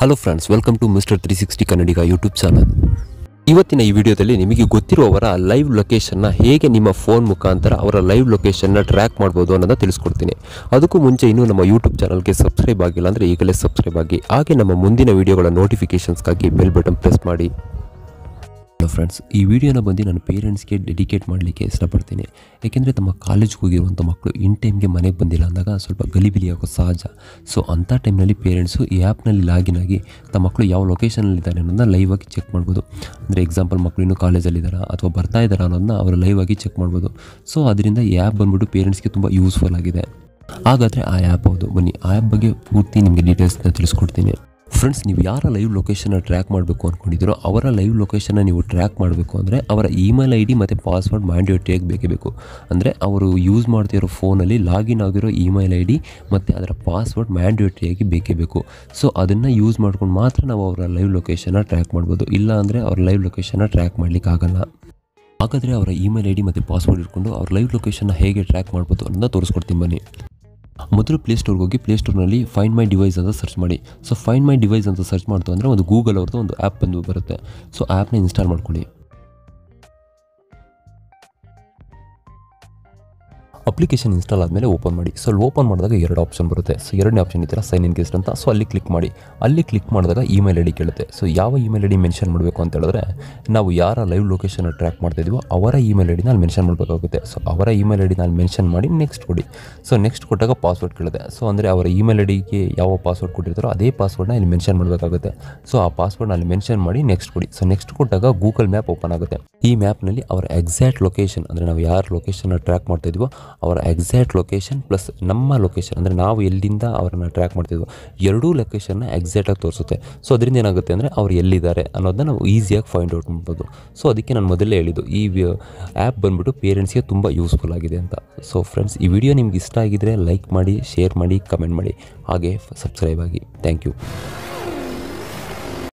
hello friends welcome to mister three sixty Kannadiga YouTube channel ಇವತ್ತಿನ ಈ ವಿಡಿಯೋದಲ್ಲಿ ನಿಮಗೆ ಗೊತ್ತಿರುವವರ ಲೈವ್ ಲೊಕೇಶನ್ನ ಹೇಗೆ ನಿಮ್ಮ ಫೋನ್ ಮುಖಾಂತರ ಅವರ ಲೈವ್ ಲೊಕೇಶನ್ನ ಟ್ರ್ಯಾಕ್ ಮಾಡ್ಬೋದು ಅನ್ನೋದನ್ನು ತಿಳಿಸ್ಕೊಡ್ತೀನಿ ಅದಕ್ಕೂ ಮುಂಚೆ ಇನ್ನೂ ನಮ್ಮ ಯೂಟ್ಯೂಬ್ ಚಾನಲ್ಗೆ ಸಬ್ಸ್ಕ್ರೈಬ್ ಆಗಿಲ್ಲ ಅಂದರೆ ಈಗಲೇ ಸಬ್ಸ್ಕ್ರೈಬ್ ಆಗಿ ಹಾಗೆ ನಮ್ಮ ಮುಂದಿನ ವೀಡಿಯೋಗಳ ನೋಟಿಫಿಕೇಷನ್ಸ್ಗಾಗಿ ಬೆಲ್ ಬಟನ್ ಪ್ರೆಸ್ ಮಾಡಿ ಹಲೋ ಫ್ರೆಂಡ್ಸ್ ಈ ವಿಡಿಯೋನ ಬಂದು ನಾನು ಪೇರೆಂಟ್ಸ್ಗೆ ಡೆಡಿಕೇಟ್ ಮಾಡಲಿಕ್ಕೆ ಇಷ್ಟಪಡ್ತೀನಿ ಏಕೆಂದರೆ ತಮ್ಮ ಕಾಲೇಜ್ಗೆ ಹೋಗಿರುವಂಥ ಮಕ್ಕಳು ಇನ್ ಟೈಮ್ಗೆ ಮನೆಗೆ ಬಂದಿಲ್ಲ ಅಂದಾಗ ಸ್ವಲ್ಪ ಗಲಿಬಿಲಿ ಆಗೋ ಸಹಜ ಸೊ ಅಂಥ ಟೈಮ್ನಲ್ಲಿ ಪೇರೆಂಟ್ಸು ಈ ಆ್ಯಪ್ನಲ್ಲಿ ಲಾಗಿನ್ ಆಗಿ ತಮ್ಮ ಮಕ್ಕಳು ಯಾವ ಲೊಕೇಶನಲ್ಲಿದ್ದಾರೆ ಅನ್ನೋದನ್ನ ಲೈವ್ ಆಗಿ ಚೆಕ್ ಮಾಡ್ಬೋದು ಅಂದರೆ ಎಕ್ಸಾಂಪಲ್ ಮಕ್ಕಳು ಇನ್ನೂ ಕಾಲೇಜಲ್ಲಿದ್ದಾರಾ ಅಥವಾ ಬರ್ತಾ ಇದ್ದಾರಾ ಅನ್ನೋದನ್ನ ಅವರು ಲೈವ್ ಆಗಿ ಚೆಕ್ ಮಾಡ್ಬೋದು ಸೊ ಅದರಿಂದ ಈ ಆ್ಯಪ್ ಬಂದ್ಬಿಟ್ಟು ಪೇರೆಂಟ್ಸ್ಗೆ ತುಂಬ ಯೂಸ್ಫುಲ್ ಆಗಿದೆ ಹಾಗಾದರೆ ಆ ಆ್ಯಪ್ ಹೌದು ಬನ್ನಿ ಆ ಆ್ಯಪ್ ಬಗ್ಗೆ ಪೂರ್ತಿ ನಿಮಗೆ ಡೀಟೇಲ್ಸ್ನ ತಿಳಿಸ್ಕೊಡ್ತೀನಿ ಫ್ರೆಂಡ್ಸ್ ನೀವು ಯಾರ ಲೈವ್ ಲೊಕೇಶನ್ನ ಟ್ರ್ಯಾಕ್ ಮಾಡಬೇಕು ಅಂದ್ಕೊಂಡಿದ್ದೀರೋ ಅವರ ಲೈವ್ ಲೊಕೇಶನ್ನ ನೀವು ಟ್ರ್ಯಾಕ್ ಮಾಡಬೇಕು ಅಂದರೆ ಅವರ ಇಮೇಲ್ ಐ ಡಿ ಮತ್ತು ಪಾಸ್ವರ್ಡ್ ಮ್ಯಾಂಡೇಟಿಯಾಗಿ ಬೇಕೇ ಬೇಕು ಅಂದರೆ ಅವರು ಯೂಸ್ ಮಾಡ್ತಿರೋ ಫೋನಲ್ಲಿ ಲಾಗಿನ್ ಆಗಿರೋ ಇಮೇಲ್ ಐ ಡಿ ಮತ್ತು ಅದರ ಪಾಸ್ವರ್ಡ್ ಮ್ಯಾಂಡೇಟರಿಯಾಗಿ ಬೇಕೇ ಬೇಕು ಸೊ ಅದನ್ನು ಯೂಸ್ ಮಾಡ್ಕೊಂಡು ಮಾತ್ರ ನಾವು ಅವರ ಲೈವ್ ಲೊಕೇಶನ್ನ ಟ್ರ್ಯಾಕ್ ಮಾಡ್ಬೋದು ಇಲ್ಲ ಅಂದರೆ ಅವ್ರ ಲೈವ್ ಲೊಕೇಶನ್ನ ಟ್ರ್ಯಾಕ್ ಮಾಡಲಿಕ್ಕಾಗಲ್ಲ ಹಾಗಾದರೆ ಅವರ ಇಮೇಲ್ ಐ ಡಿ ಮತ್ತು ಪಾಸ್ವರ್ಡ್ ಇಟ್ಕೊಂಡು ಅವ್ರ ಲೈವ್ ಲೊಕೇಶನ್ನ ಹೇಗೆ ಟ್ರ್ಯಾಕ್ ಮಾಡ್ಬೋದು ಅನ್ನೋದನ್ನ ತೋರಿಸ್ಕೊಡ್ತೀನಿ ಬನ್ನಿ ಮೊದಲು ಪ್ಲೇಸ್ಟೋರ್ಗೆ ಹೋಗಿ ಪ್ಲೇಸ್ಟೋರ್ನಲ್ಲಿ ಫೈನ್ ಮೈ ಡಿವೈಸ್ ಅಂತ ಸರ್ಚ್ ಮಾಡಿ ಸೊ ಫೈನ್ ಮೈ ಡಿವೈಸ್ ಅಂತ ಸರ್ಚ್ ಮಾಡ್ತು ಅಂದರೆ ಒಂದು ಗೂಗಲ್ ಅವ್ರದ್ದು ಒಂದು ಆ್ಯಪ್ ಬಂದು ಬರುತ್ತೆ ಸೊ ಆ್ಯಪ್ನ ಇನ್ಸ್ಟಾಲ್ ಮಾಡ್ಕೊಳ್ಳಿ ಅಪ್ಲಿಕೇಶನ್ ಇನ್ಸ್ಟಾಲ್ ಆದಮೇಲೆ ಓಪನ್ ಮಾಡಿ ಸೊ ಅಲ್ಲಿ ಓಪನ್ ಮಾಡಿದಾಗ ಎರಡು ಆಪ್ಷನ್ ಬರುತ್ತೆ ಸೊ ಎರಡನೇ ಆಪ್ಷನ್ ಇದೆಯಲ್ಲ ಸೈನ್ ಇನ್ ಗೆಸ್ಟ್ ಅಂತ ಸೊ ಅಲ್ಲಿ ಕ್ಲಿಕ್ ಮಾಡಿ ಅಲ್ಲಿ ಕ್ಲಿಕ್ ಮಾಡಿದಾಗ ಇಮೇಲ್ ಐ ಡಿ ಕೇಳುತ್ತೆ ಸೊ ಯಾವ ಇಮೇಲ್ ಐ ಡಿ ಮೆನ್ಷನ್ ಮಾಡಬೇಕು ಅಂತ ಹೇಳಿದ್ರೆ ನಾವು ಯಾರ ಲೈವ್ ಲೊಕೇಶನ್ ಟ್ರ್ಯಾಕ್ ಮಾಡ್ತಿದ್ವೋ ಅವರ ಇಮೇಲ್ ಐ ಅಲ್ಲಿ ಮೆನ್ಷನ್ ಮಾಡಬೇಕಾಗುತ್ತೆ ಸೊ ಅವರ ಇಮೇಲ್ ಐ ಡಿನ ಮೆನ್ಷನ್ ಮಾಡಿ ನೆಕ್ಸ್ಟ್ ಕೊಡಿ ಸೊ ನೆಕ್ಸ್ಟ್ ಕೊಟ್ಟಾಗ ಪಾಸ್ವರ್ಡ್ ಕೇಳುತ್ತೆ ಸೊ ಅಂದರೆ ಅವರ ಇಮೇಲ್ ಐ ಡಿಗೆ ಯಾವ ಪಾಸ್ವರ್ಡ್ ಕೊಟ್ಟಿರ್ತಾರೋ ಅದೇ ಪಾಸ್ವರ್ಡ್ನ ಇಲ್ಲಿ ಮೆನ್ಷನ್ ಮಾಡಬೇಕಾಗುತ್ತೆ ಸೊ ಆ ಪಾಸ್ವರ್ಡ್ನ ಅಲ್ಲಿ ಮೆನ್ಷನ್ ಮಾಡಿ ನೆಕ್ಸ್ಟ್ ಕೊಡಿ ಸೊ ನೆಕ್ಸ್ಟ್ ಕೊಟ್ಟಾಗ ಗೂಗಲ್ ಮ್ಯಾಪ್ ಓಪನ್ ಆಗುತ್ತೆ ಈ ಮ್ಯಾಪ್ನಲ್ಲಿ ಅವರ ಎಕ್ಸಾಕ್ಟ್ ಲೊಕೇಶನ್ ಅಂದರೆ ನಾವು ಯಾರ ಲೊಕೇಶನ್ನ ಟ್ರ್ಯಾಕ್ ಮಾಡ್ತಾ ಇದೀವೋ ಅವರ ಎಕ್ಸಾಕ್ಟ್ ಲೊಕೇಶನ್ ಪ್ಲಸ್ ನಮ್ಮ ಲೊಕೇಶನ್ ಅಂದರೆ ನಾವು ಎಲ್ಲಿಂದ ಅವರನ್ನು ಟ್ರ್ಯಾಕ್ ಮಾಡ್ತಿದ್ವು ಎರಡೂ ಲೊಕೇಶನ್ನ ಎಕ್ಸಾಕ್ಟಾಗಿ ತೋರಿಸುತ್ತೆ ಸೊ ಅದರಿಂದ ಏನಾಗುತ್ತೆ ಅಂದರೆ ಅವ್ರು ಎಲ್ಲಿದ್ದಾರೆ ಅನ್ನೋದನ್ನ ನಾವು ಈಸಿಯಾಗಿ ಫೈಂಡ್ ಔಟ್ ಮಾಡ್ಬೋದು ಸೊ ಅದಕ್ಕೆ ನಾನು ಮೊದಲೇ ಹೇಳಿದ್ದು ಈ ಆ್ಯಪ್ ಬಂದ್ಬಿಟ್ಟು ಪೇರೆಂಟ್ಸ್ಗೆ ತುಂಬ ಯೂಸ್ಫುಲ್ ಆಗಿದೆ ಅಂತ ಸೊ ಫ್ರೆಂಡ್ಸ್ ಈ ವಿಡಿಯೋ ನಿಮ್ಗೆ ಇಷ್ಟ ಆಗಿದ್ದರೆ ಲೈಕ್ ಮಾಡಿ ಶೇರ್ ಮಾಡಿ ಕಮೆಂಟ್ ಮಾಡಿ ಹಾಗೆ ಸಬ್ಸ್ಕ್ರೈಬ್ ಆಗಿ ಥ್ಯಾಂಕ್ ಯು